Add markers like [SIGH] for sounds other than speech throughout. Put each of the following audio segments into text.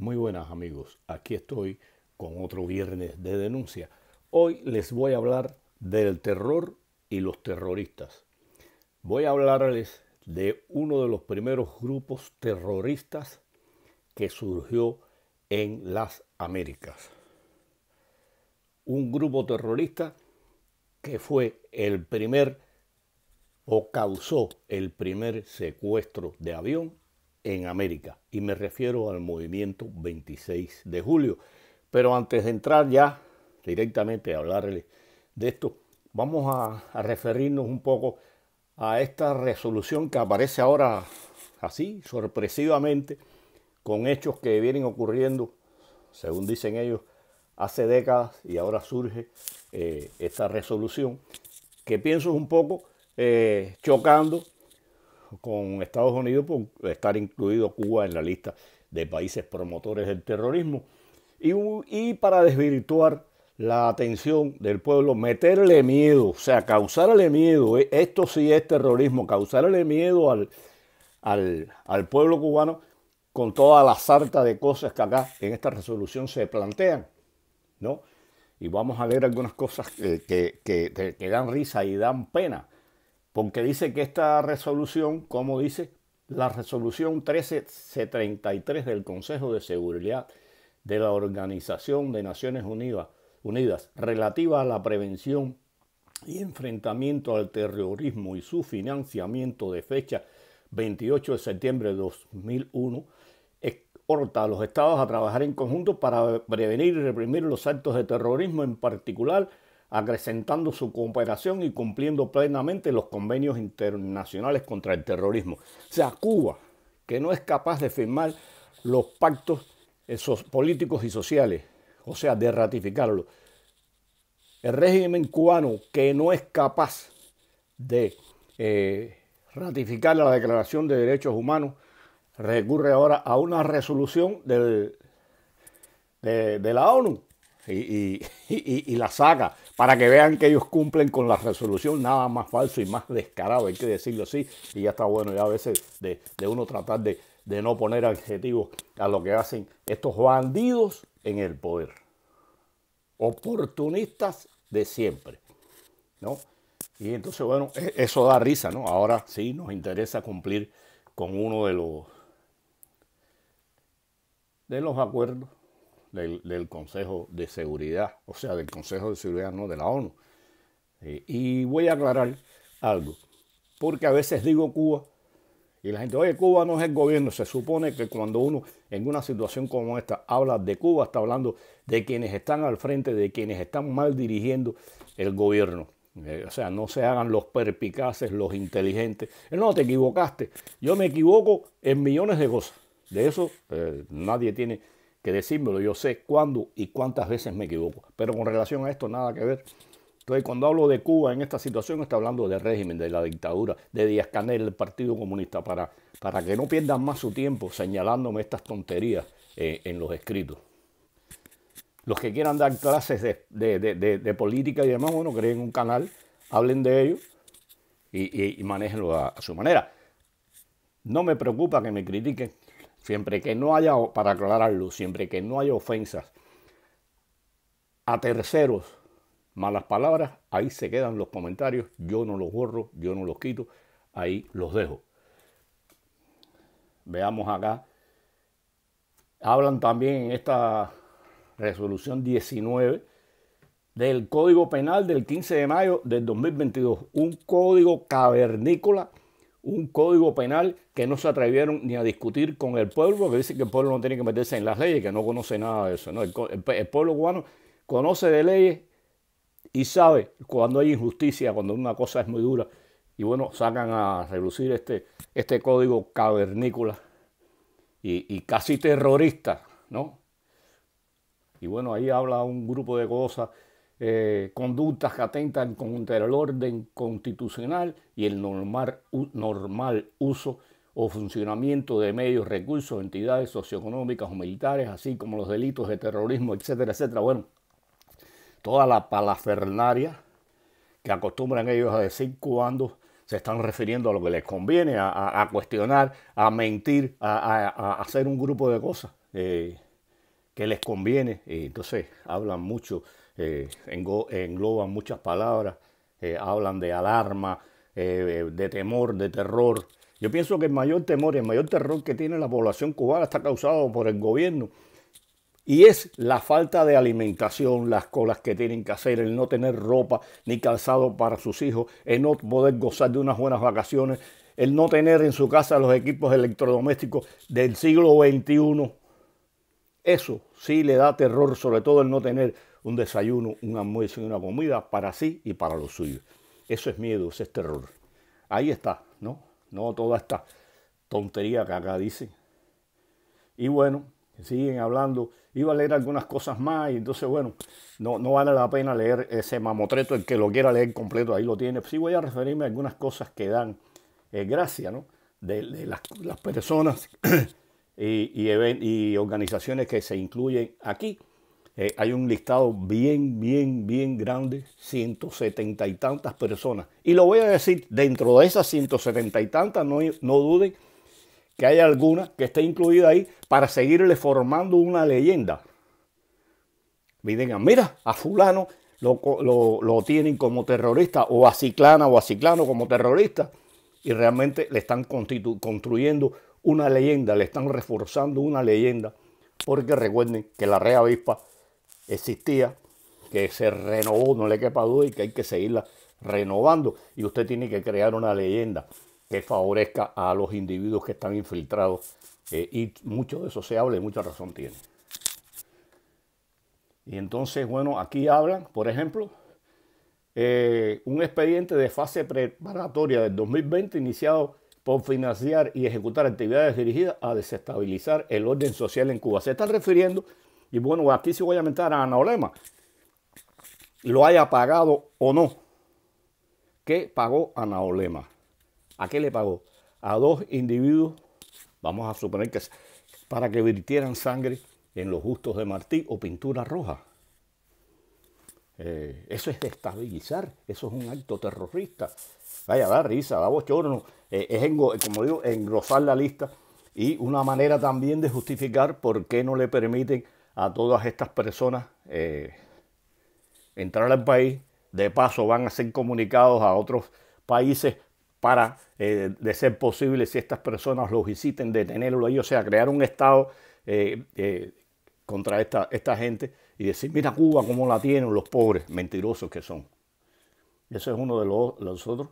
Muy buenas amigos, aquí estoy con otro viernes de denuncia. Hoy les voy a hablar del terror y los terroristas. Voy a hablarles de uno de los primeros grupos terroristas que surgió en las Américas. Un grupo terrorista que fue el primer o causó el primer secuestro de avión en América. Y me refiero al movimiento 26 de julio. Pero antes de entrar ya directamente a hablarle de esto, vamos a, referirnos un poco a esta resolución que aparece ahora así, sorpresivamente, con hechos que vienen ocurriendo, según dicen ellos, hace décadas y ahora surge eh, esta resolución, que pienso es un poco eh, chocando con Estados Unidos por pues, estar incluido Cuba en la lista de países promotores del terrorismo y, para desvirtuar la atención del pueblo, meterle miedo, o sea, causarle miedo, eh, esto sí es terrorismo, causarle miedo al, pueblo cubano con toda la sarta de cosas que acá en esta resolución se plantean, ¿no? Y vamos a leer algunas cosas que, que dan risa y dan pena porque dice que esta resolución, como dice, la resolución 1333 del Consejo de Seguridad de la Organización de Naciones Unidas, Unidas relativa a la prevención y enfrentamiento al terrorismo y su financiamiento de fecha 28 de septiembre de 2001, exhorta a los estados a trabajar en conjunto para prevenir y reprimir los actos de terrorismo, en particular acrecentando su cooperación y cumpliendo plenamente los convenios internacionales contra el terrorismo. O sea, Cuba, que no es capaz de firmar los pactos esos eh, políticos y sociales, o sea, de ratificarlos. El régimen cubano, que no es capaz de eh, ratificar la Declaración de Derechos Humanos, recurre ahora a una resolución del, de, la ONU y, y [LAUGHS] la saca para que vean que ellos cumplen con la resolución, nada más falso y más descarado, hay que decirlo así, y ya está bueno ya a veces de, uno tratar de, de, no poner adjetivos a lo que hacen estos bandidos en el poder, oportunistas de siempre, ¿no? Y entonces, bueno, e, eso da risa, ¿no? Ahora sí nos interesa cumplir con uno de los, de los acuerdos del, Consejo de Seguridad, o sea, del Consejo de Seguridad, no de la ONU. Eh, y voy a aclarar algo, porque a veces digo Cuba y la gente, oye, Cuba no es el gobierno. Se supone que cuando uno en una situación como esta habla de Cuba, está hablando de quienes están al frente, de quienes están mal dirigiendo el gobierno. Eh, o sea, no se hagan los perpicaces, los inteligentes. Eh, no, te equivocaste. Yo me equivoco en millones de cosas. De eso nadie tiene que decírmelo, yo sé cuándo y cuántas veces me equivoco. Pero con relación a esto, nada que ver. Entonces, cuando hablo de Cuba en esta situación, estoy hablando del régimen, de la dictadura, de Díaz Canel, del Partido Comunista, para, para que no pierdan más su tiempo señalándome estas tonterías eh, en los escritos. Los que quieran dar clases de, política y demás, bueno, creen un canal, hablen de ello y, y, manéjenlo a su manera. No me preocupa que me critiquen, siempre que no haya, para aclararlo, siempre que no haya ofensas a terceros, malas palabras, ahí se quedan los comentarios, yo no los borro, yo no los quito, ahí los dejo. Veamos acá. Hablan también en esta resolución 19 del Código Penal del 15 de mayo del 2022, un código cavernícola un código penal que no se atrevieron ni a discutir con el pueblo, que dicen que el pueblo no tiene que meterse en las leyes, que no conoce nada de eso. ¿no? El, pueblo cubano conoce de leyes y sabe cuando hay injusticia, cuando una cosa es muy dura. Y bueno, sacan a relucir este, este código cavernícola y, y casi terrorista, ¿no? Y bueno, ahí habla un grupo de cosas eh, conductas que atentan contra el orden constitucional y el normal, normal uso o funcionamiento de medios, recursos, entidades socioeconómicas o militares, así como los delitos de terrorismo, etcétera, etcétera. Bueno, toda la palafernaria que acostumbran ellos a decir cuando se están refiriendo a lo que les conviene, a, cuestionar, a mentir, a, hacer un grupo de cosas eh, que les conviene. Eh, entonces hablan mucho eh, engloban muchas palabras, eh, hablan de alarma, eh, de temor, de terror. Yo pienso que el mayor temor y el mayor terror que tiene la población cubana está causado por el gobierno y es la falta de alimentación, las colas que tienen que hacer, el no tener ropa ni calzado para sus hijos, el no poder gozar de unas buenas vacaciones, el no tener en su casa los equipos electrodomésticos del siglo XXI. Eso sí le da terror, sobre todo el no tener un desayuno, un almuerzo y una comida para sí y para los suyos. Eso es miedo, eso es terror. Ahí está, ¿no? No toda esta tontería que acá dicen. Y bueno, siguen hablando. Iba a leer algunas cosas más y entonces, bueno, no, no vale la pena leer ese mamotreto. El que lo quiera leer completo, ahí lo tiene. Sí voy a referirme a algunas cosas que dan eh, gracia, ¿no? De, las, personas [CLEARS THROAT] y, y, y organizaciones que se incluyen aquí. Eh, hay un listado bien, bien, bien grande, 170 y tantas personas. Y lo voy a decir, dentro de esas 170 y tantas, no, no duden que hay alguna que esté incluida ahí para seguirle formando una leyenda. Miren, mira, a fulano lo, lo, tienen como terrorista o a ciclana o a ciclano como terrorista. Y realmente le están construyendo una leyenda, le están reforzando una leyenda. Porque recuerden que la rea avispa existía, que se renovó, no le quepa duda, y que hay que seguirla renovando. Y usted tiene que crear una leyenda que favorezca a los individuos que están infiltrados. Eh, y mucho de eso se habla y mucha razón tiene. Y entonces, bueno, aquí hablan, por ejemplo, eh, un expediente de fase preparatoria del 2020 iniciado por financiar y ejecutar actividades dirigidas a desestabilizar el orden social en Cuba. Se está refiriendo y bueno, aquí sí voy a mentar a Anolema, lo haya pagado o no. ¿Qué pagó Naolema? ¿A qué le pagó? A dos individuos, vamos a suponer que para que virtieran sangre en los justos de Martí o pintura roja. Eh, eso es destabilizar, eso es un acto terrorista. Vaya, da risa, da bochorno, eh, es como digo, engrosar la lista y una manera también de justificar por qué no le permiten a todas estas personas eh, entrar al país. De paso van a ser comunicados a otros países para, eh, de ser posible, si estas personas los visiten, detenerlo ellos, o sea, crear un Estado eh, contra esta, esta gente y decir, mira Cuba, cómo la tienen los pobres, mentirosos que son. Eso es uno de los otros.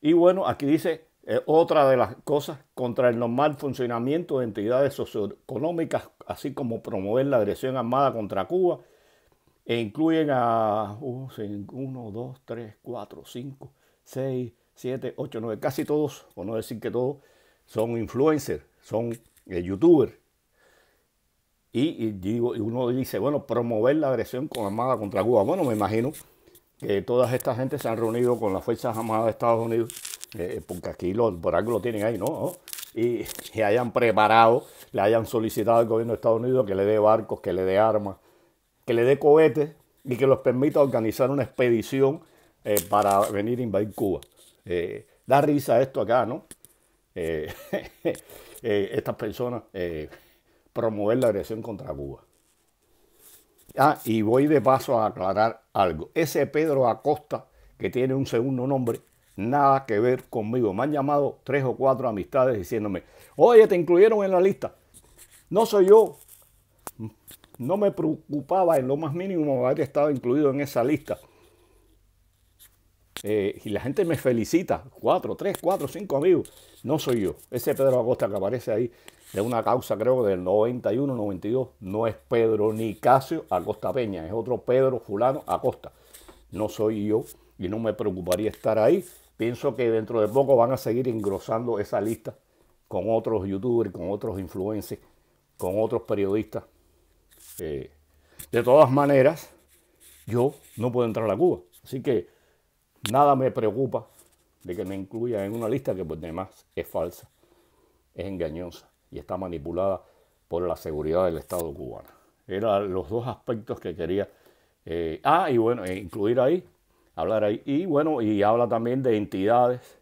Y bueno, aquí dice otra de las cosas contra el normal funcionamiento de entidades socioeconómicas, así como promover la agresión armada contra Cuba, e incluyen a 1, 2, 3, 4, 5, 6, 7, 8, 9, casi todos, por no decir que todos, son influencers, son eh, youtubers. Y, uno dice, bueno, promover la agresión con armada contra Cuba. Bueno, me imagino que todas estas gente se han reunido con las Fuerzas Armadas de Estados Unidos eh, eh, porque aquí lo, por algo lo tienen ahí, ¿no? Y, se [LAUGHS] hayan preparado, le hayan solicitado al gobierno de Estados Unidos que le dé barcos, que le dé armas, que le dé cohetes y que los permita organizar una expedición eh, para venir a invadir Cuba. da risa esto acá, ¿no? [LAUGHS] estas personas promover la agresión contra Cuba. Ah, y voy de paso a aclarar algo. Ese Pedro Acosta, que tiene un segundo nombre, nada que ver conmigo. Me han llamado tres o cuatro amistades diciéndome, oye, te incluyeron en la lista. No soy yo. No me preocupaba en lo más mínimo haber estado incluido en esa lista. Eh, y la gente me felicita, cuatro, tres, cuatro, cinco amigos. No soy yo. Ese Pedro Acosta que aparece ahí de una causa, creo, del 91, 92, no es Pedro Nicasio Acosta Peña, es otro Pedro Fulano Acosta. No soy yo y no me preocuparía estar ahí Pienso que dentro de poco van a seguir engrosando esa lista con otros youtubers, con otros influencers, con otros periodistas. Eh, de todas maneras, yo no puedo entrar a Cuba. Así que nada me preocupa de que me incluyan en una lista que por pues, demás es falsa, es engañosa y está manipulada por la seguridad del Estado cubano. Eran los dos aspectos que quería. Eh, ah, y bueno, e incluir ahí hablar ahí. Y bueno, y habla también de entidades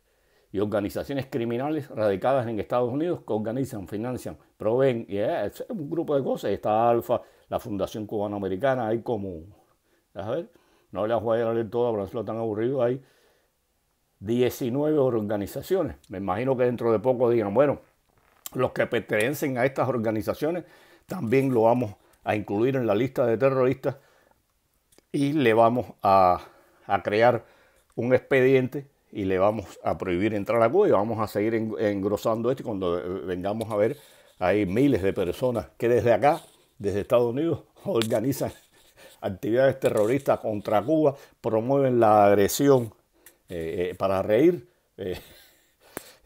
y organizaciones criminales radicadas en Estados Unidos que organizan, financian, proveen, y es un grupo de cosas. Está Alfa, la Fundación Cubanoamericana, hay como, a ver, no le voy a leer todo, pero es tan aburrido, hay 19 organizaciones. Me imagino que dentro de poco digan, bueno, los que pertenecen a estas organizaciones también lo vamos a incluir en la lista de terroristas y le vamos a a crear un expediente y le vamos a prohibir entrar a Cuba y vamos a seguir engrosando esto y cuando eh, vengamos a ver hay miles de personas que desde acá, desde Estados Unidos, [LAUGHS] organizan actividades terroristas contra Cuba, promueven la agresión eh, eh, para reír [LAUGHS]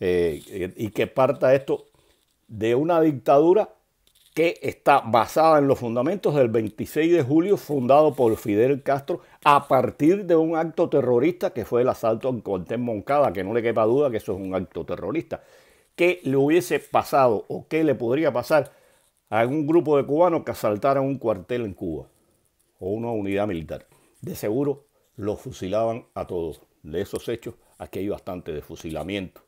y que parta esto de una dictadura que está basada en los fundamentos del 26 de julio fundado por Fidel Castro a partir de un acto terrorista que fue el asalto en Cortés Moncada, que no le quepa duda que eso es un acto terrorista. ¿Qué le hubiese pasado o qué le podría pasar a algún grupo de cubanos que asaltaran un cuartel en Cuba o una unidad militar? De seguro los fusilaban a todos. De esos hechos, aquí hay bastante de fusilamiento.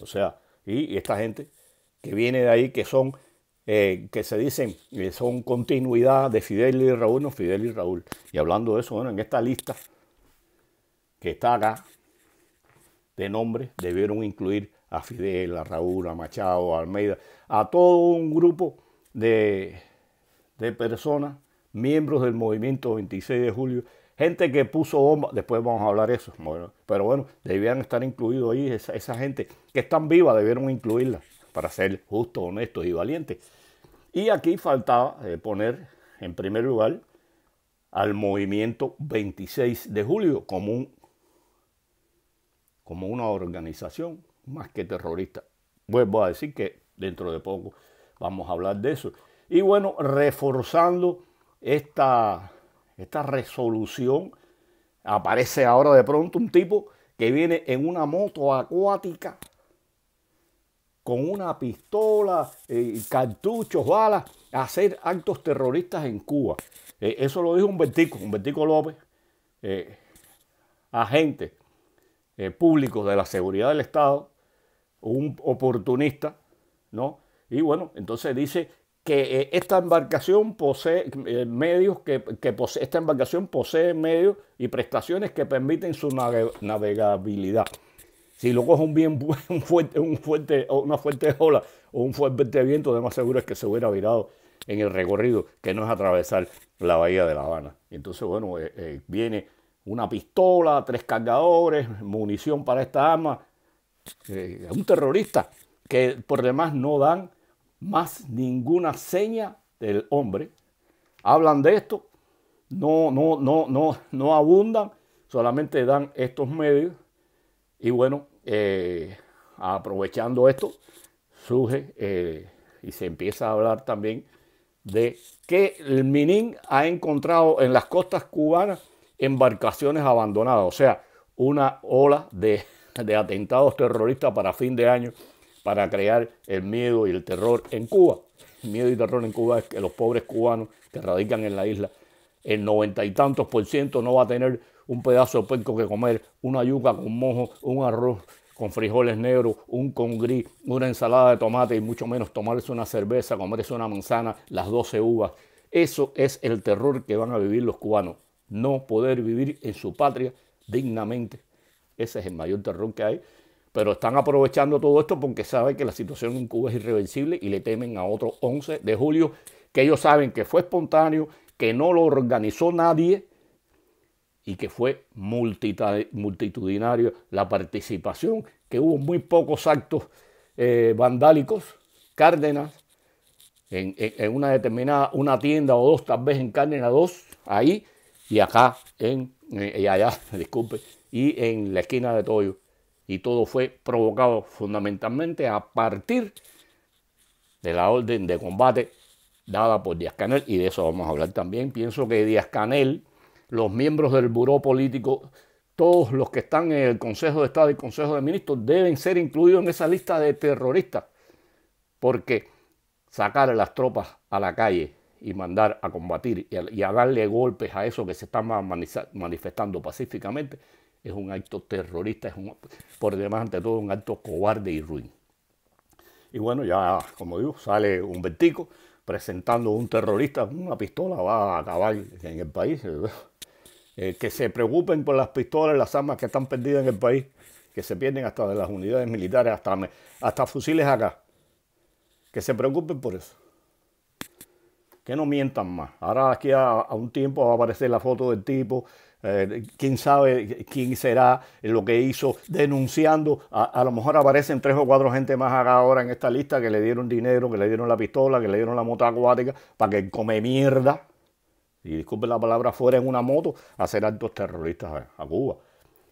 O sea, y esta gente que viene de ahí, que son eh, que se dicen que eh, son continuidad de Fidel y Raúl, no Fidel y Raúl. Y hablando de eso, bueno, en esta lista que está acá de nombres, debieron incluir a Fidel, a Raúl, a Machado, a Almeida, a todo un grupo de, personas, miembros del movimiento 26 de julio, gente que puso bomba, después vamos a hablar eso, pero bueno, debían estar incluidos ahí, esa, esa gente que están viva, debieron incluirla para ser justos, honestos y valientes. Y aquí faltaba eh, poner en primer lugar al movimiento 26 de julio como, una organización más que terrorista. Vuelvo a decir que dentro de poco vamos a hablar de eso. Y bueno, reforzando esta resolución, aparece ahora de pronto un tipo que viene en una moto acuática con una pistola, eh, cartuchos, balas, hacer actos terroristas en Cuba. Eh, eso lo dijo un un Humbertico López, eh, agente público de la seguridad del Estado, un oportunista, ¿no? Y bueno, entonces dice que esta embarcación posee medios, que, esta embarcación posee medios y prestaciones que permiten su navegabilidad. Si lo cojo un bien [LAUGHS] un fuerte, un fuerte, una fuerte ola o un fuerte viento, de más seguro es que se hubiera virado en el recorrido, que no es atravesar la bahía de La Habana. entonces, bueno, eh, eh, viene una pistola, tres cargadores, munición para esta arma. Eh, un terrorista que por demás no dan más ninguna seña del hombre. Hablan de esto, no, no, no, no, no abundan, solamente dan estos medios. Y bueno, eh, aprovechando esto, surge eh, y se empieza a hablar también de que el Minin ha encontrado en las costas cubanas embarcaciones abandonadas, o sea, una ola de, atentados terroristas para fin de año para crear el miedo y el terror en Cuba. miedo y terror en Cuba es que los pobres cubanos que radican en la isla, el noventa y tantos por ciento no va a tener un pedazo de puerco que comer, una yuca con mojo, un arroz con frijoles negros, un con gris, una ensalada de tomate y mucho menos tomarse una cerveza, comerse una manzana, las 12 uvas. Eso es el terror que van a vivir los cubanos, no poder vivir en su patria dignamente. Ese es el mayor terror que hay. Pero están aprovechando todo esto porque saben que la situación en Cuba es irreversible y le temen a otro 11 de julio, que ellos saben que fue espontáneo, que no lo organizó nadie, y que fue multitudinario la participación, que hubo muy pocos actos eh, vandálicos. Cárdenas, en, una determinada, una tienda o dos, tal vez en Cárdenas dos, ahí y acá, en, eh, y allá, [LAUGHS] disculpe, y en la esquina de Toyo. Y todo fue provocado fundamentalmente a partir de la orden de combate dada por Díaz Canel, y de eso vamos a hablar también. Pienso que Díaz Canel los miembros del buró político, todos los que están en el Consejo de Estado y Consejo de Ministros deben ser incluidos en esa lista de terroristas. Porque sacar a las tropas a la calle y mandar a combatir y a, darle golpes a eso que se está manifestando pacíficamente es un acto terrorista, es por demás, ante todo, un acto cobarde y ruin. Y bueno, ya, como digo, sale un vertico presentando un terrorista, una pistola va a acabar en el país. Eh, eh, que se preocupen por las pistolas, las armas que están perdidas en el país, que se pierden hasta de las unidades militares, hasta, hasta fusiles acá. Que se preocupen por eso. Que no mientan más. Ahora aquí a, un tiempo va a aparecer la foto del tipo, eh, quién sabe quién será lo que hizo denunciando. A, a, lo mejor aparecen tres o cuatro gente más acá ahora en esta lista que le dieron dinero, que le dieron la pistola, que le dieron la moto acuática para que come mierda y disculpen la palabra, fuera en una moto hacer actos terroristas a, Cuba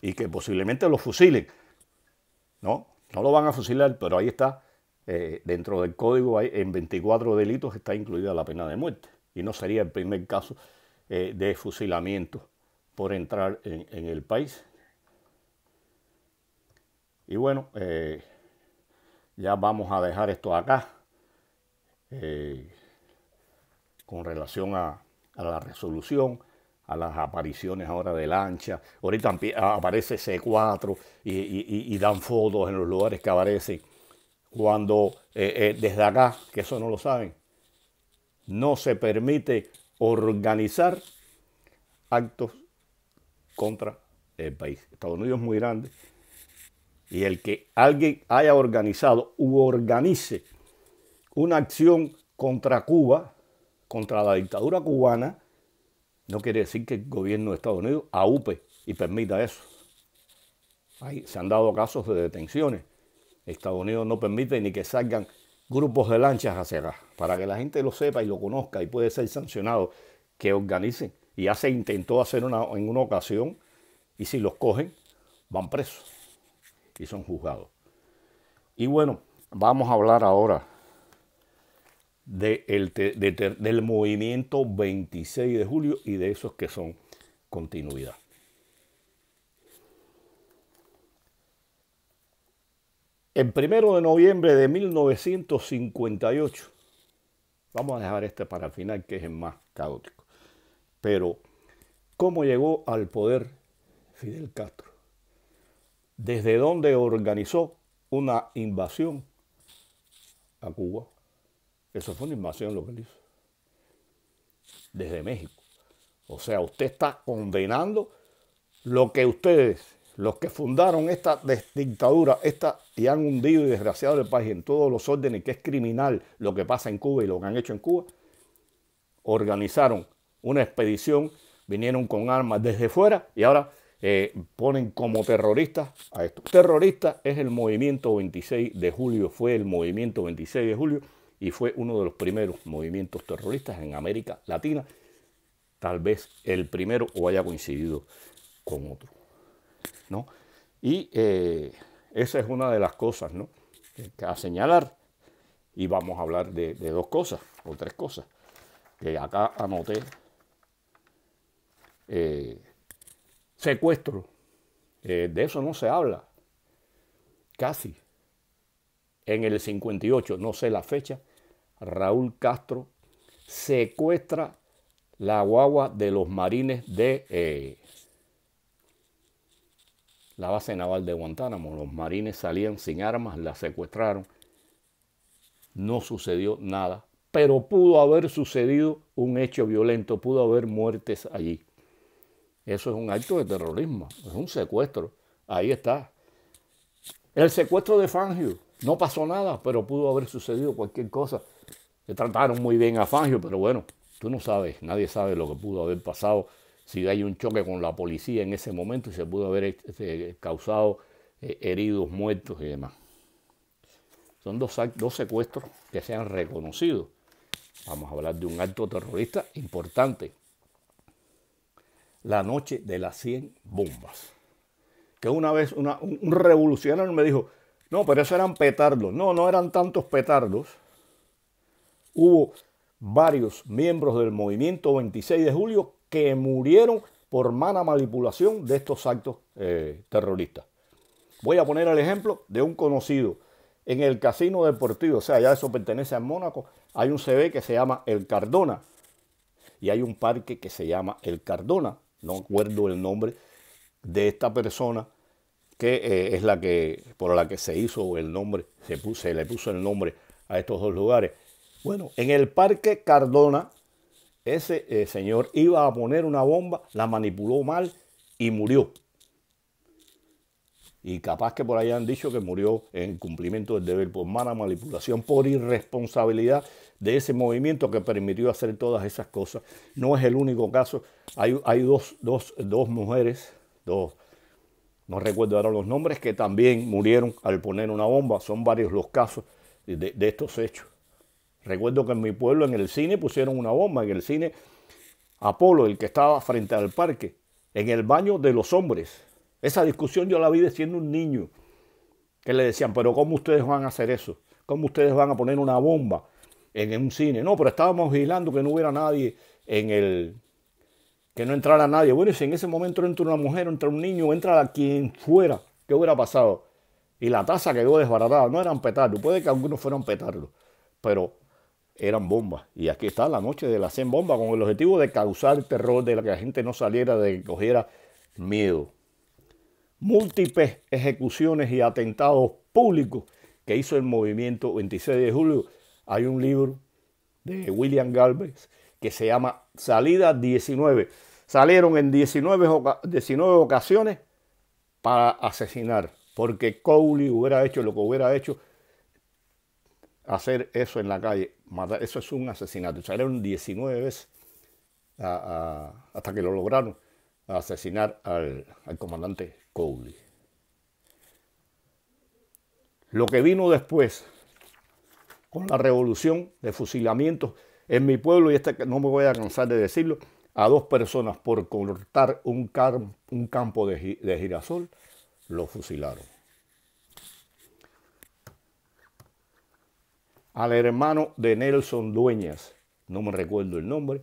y que posiblemente los fusilen. No, no lo van a fusilar, pero ahí está, eh, dentro del código, en 24 delitos está incluida la pena de muerte y no sería el primer caso eh, de fusilamiento por entrar en, el país. Y bueno, eh, ya vamos a dejar esto acá con relación a, a la resolución, a las apariciones ahora de lancha. Ahorita aparece C4 y, dan fotos en los lugares que aparecen. Cuando eh, eh, desde acá, que eso no lo saben, no se permite organizar actos contra el país. Estados Unidos es muy grande. Y el que alguien haya organizado u organice una acción contra Cuba, contra la dictadura cubana, no quiere decir que el gobierno de Estados Unidos aupe y permita eso. Ahí se han dado casos de detenciones. Estados Unidos no permite ni que salgan grupos de lanchas hacia acá, para que la gente lo sepa y lo conozca y puede ser sancionado, que organicen. Y ya se intentó hacer una, en una ocasión y si los cogen, van presos y son juzgados. Y bueno, vamos a hablar ahora del movimiento 26 de julio y de esos que son continuidad. El primero de noviembre de 1958, vamos a dejar este para el final que es el más caótico, pero ¿cómo llegó al poder Fidel Castro? ¿Desde dónde organizó una invasión a Cuba? Eso fue una invasión lo que hizo. Desde México. O sea, usted está condenando lo que ustedes, los que fundaron esta dictadura, esta, y han hundido y desgraciado el país en todos los órdenes, que es criminal lo que pasa en Cuba y lo que han hecho en Cuba, organizaron una expedición, vinieron con armas desde fuera y ahora eh, ponen como terroristas a esto. Terrorista es el movimiento 26 de julio, fue el movimiento 26 de julio y fue uno de los primeros movimientos terroristas en América Latina. Tal vez el primero o haya coincidido con otro. ¿no? Y eh, esa es una de las cosas ¿no? Eh, a señalar. Y vamos a hablar de, dos cosas o tres cosas que acá anoté. Eh, secuestro. de eso no se habla. Casi. En el 58, no sé la fecha, Raúl Castro, secuestra la guagua de los marines de eh, la base naval de Guantánamo. Los marines salían sin armas, la secuestraron. No sucedió nada, pero pudo haber sucedido un hecho violento, pudo haber muertes allí. Eso es un acto de terrorismo, es un secuestro. Ahí está. El secuestro de Fangio. No pasó nada, pero pudo haber sucedido cualquier cosa que trataron muy bien a Fangio, pero bueno, tú no sabes, nadie sabe lo que pudo haber pasado si hay un choque con la policía en ese momento y se pudo haber este, causado eh, heridos, muertos y demás. Son dos, dos secuestros que se han reconocido. Vamos a hablar de un acto terrorista importante. La noche de las 100 bombas. Que una vez un, un revolucionario me dijo, no, pero eso eran petardos. No, no eran tantos petardos hubo varios miembros del movimiento 26 de julio que murieron por mala manipulación de estos actos eh, terroristas. Voy a poner el ejemplo de un conocido. En el casino deportivo, o sea, ya eso pertenece a Mónaco, hay un CB que se llama El Cardona y hay un parque que se llama El Cardona. No acuerdo el nombre de esta persona que eh, es la que por la que se hizo el nombre, se le puso el nombre a estos dos lugares. Bueno, en el Parque Cardona, ese eh, señor iba a poner una bomba, la manipuló mal y murió. Y capaz que por ahí han dicho que murió en cumplimiento del deber por mala manipulación, por irresponsabilidad de ese movimiento que permitió hacer todas esas cosas. No es el único caso. Hay, hay dos, dos, dos mujeres, dos, no recuerdo ahora los nombres, que también murieron al poner una bomba. Son varios los casos de estos hechos. Recuerdo que en mi pueblo, en el cine, pusieron una bomba, en el cine Apolo, el que estaba frente al parque, en el baño de los hombres. Esa discusión yo la vi diciendo un niño, que le decían, pero ¿cómo ustedes van a hacer eso? ¿Cómo ustedes van a poner una bomba en un cine? No, pero estábamos vigilando que no hubiera nadie en el... que no entrara nadie. Bueno, y si en ese momento entra una mujer, entra un niño, entra quien fuera, ¿qué hubiera pasado? Y la taza quedó desbaratada, no eran petardos, puede que algunos fueran petardos, pero eran bombas. Y aquí está la noche de las 100 bombas con el objetivo de causar terror, de que la gente no saliera, de que cogiera miedo. Múltiples ejecuciones y atentados públicos que hizo el movimiento 26 de julio. Hay un libro de William Galvez que se llama Salida 19. Salieron en 19, 19 ocasiones para asesinar, porque Cowley hubiera hecho lo que hubiera hecho hacer eso en la calle eso es un asesinato. Salieron 19 veces hasta que lo lograron asesinar al, comandante Cody. Lo que vino después, con la revolución de fusilamientos en mi pueblo, y este, no me voy a cansar de decirlo, a dos personas por cortar un, campo de girasol, lo fusilaron. al hermano de Nelson Dueñas, no me recuerdo el nombre,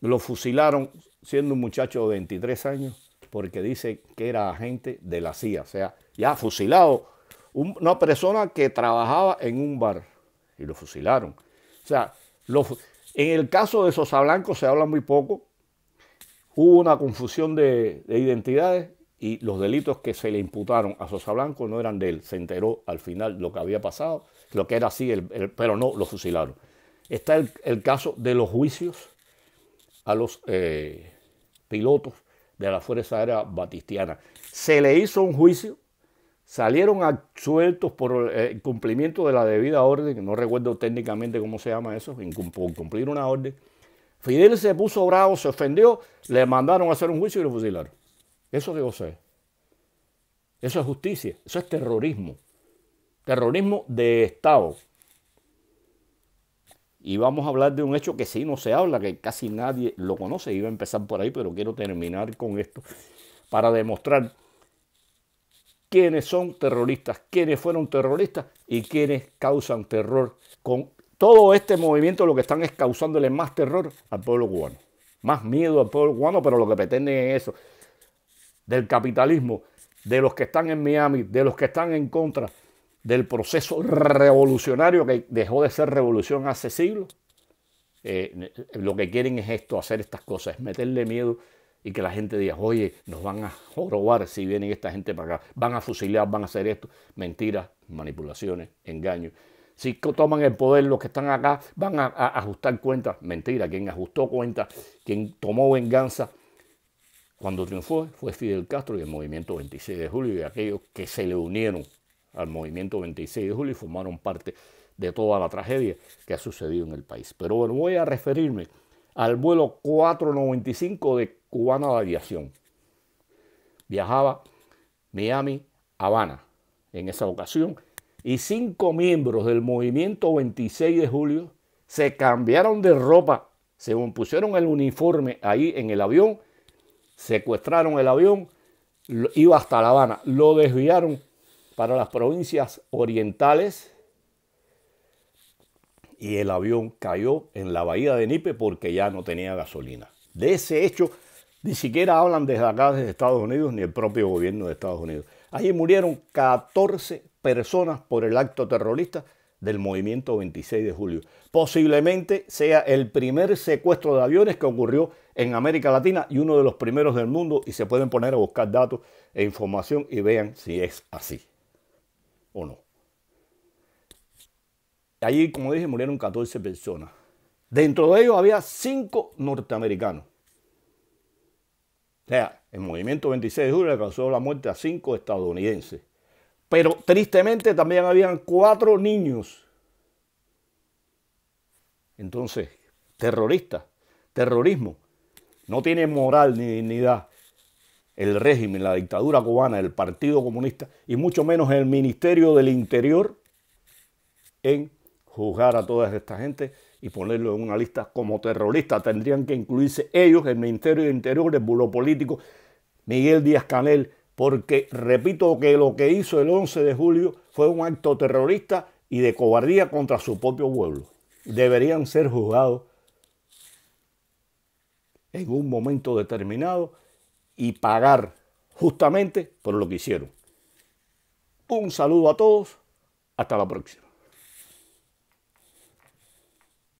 lo fusilaron siendo un muchacho de 23 años porque dice que era agente de la CIA, o sea, ya fusilado, una persona que trabajaba en un bar y lo fusilaron. O sea, en el caso de Sosa Blanco se habla muy poco, hubo una confusión de, de identidades y los delitos que se le imputaron a Sosa Blanco no eran de él, se enteró al final lo que había pasado lo que era así, pero no, lo fusilaron. Está el, caso de los juicios a los eh, pilotos de la Fuerza Aérea Batistiana. Se le hizo un juicio, salieron absueltos por el eh, cumplimiento de la debida orden, no recuerdo técnicamente cómo se llama eso, por cumplir una orden. Fidel se puso bravo, se ofendió, le mandaron a hacer un juicio y lo fusilaron. Eso que sé. Eso es justicia, eso es terrorismo terrorismo de Estado. Y vamos a hablar de un hecho que sí no se habla, que casi nadie lo conoce. Iba a empezar por ahí, pero quiero terminar con esto para demostrar quiénes son terroristas, quiénes fueron terroristas y quiénes causan terror. Con todo este movimiento lo que están es causándole más terror al pueblo cubano, más miedo al pueblo cubano, pero lo que pretenden es eso, del capitalismo, de los que están en Miami, de los que están en contra, del proceso revolucionario que dejó de ser revolución hace siglos, eh, lo que quieren es esto, hacer estas cosas, meterle miedo y que la gente diga, oye, nos van a jorobar si vienen esta gente para acá, van a fusilar, van a hacer esto. Mentiras, manipulaciones, engaños. Si toman el poder los que están acá, van a, ajustar cuentas. Mentira, quien ajustó cuentas, quien tomó venganza cuando triunfó fue Fidel Castro y el movimiento 26 de julio y aquellos que se le unieron al movimiento 26 de julio y formaron parte de toda la tragedia que ha sucedido en el país. Pero voy a referirme al vuelo 495 de Cubana de Aviación. Viajaba Miami, Habana en esa ocasión y cinco miembros del movimiento 26 de julio se cambiaron de ropa, se pusieron el uniforme ahí en el avión, secuestraron el avión, iba hasta La Habana, lo desviaron para las provincias orientales y el avión cayó en la bahía de Nipe porque ya no tenía gasolina. De ese hecho, ni siquiera hablan desde acá, desde Estados Unidos, ni el propio gobierno de Estados Unidos. Allí murieron 14 personas por el acto terrorista del movimiento 26 de julio. Posiblemente sea el primer secuestro de aviones que ocurrió en América Latina y uno de los primeros del mundo y se pueden poner a buscar datos e información y vean si es así o no. Allí, como dije, murieron 14 personas. Dentro de ellos había 5 norteamericanos. O sea, el movimiento 26 de julio le causó la muerte a 5 estadounidenses. Pero tristemente también habían 4 niños. Entonces, terroristas, terrorismo, no tiene moral ni dignidad el régimen, la dictadura cubana, el Partido Comunista y mucho menos el Ministerio del Interior en juzgar a toda esta gente y ponerlo en una lista como terrorista. Tendrían que incluirse ellos, el Ministerio del Interior, el Buró Político, Miguel Díaz Canel, porque repito que lo que hizo el 11 de julio fue un acto terrorista y de cobardía contra su propio pueblo. Deberían ser juzgados en un momento determinado y pagar justamente por lo que hicieron. Un saludo a todos, hasta la próxima.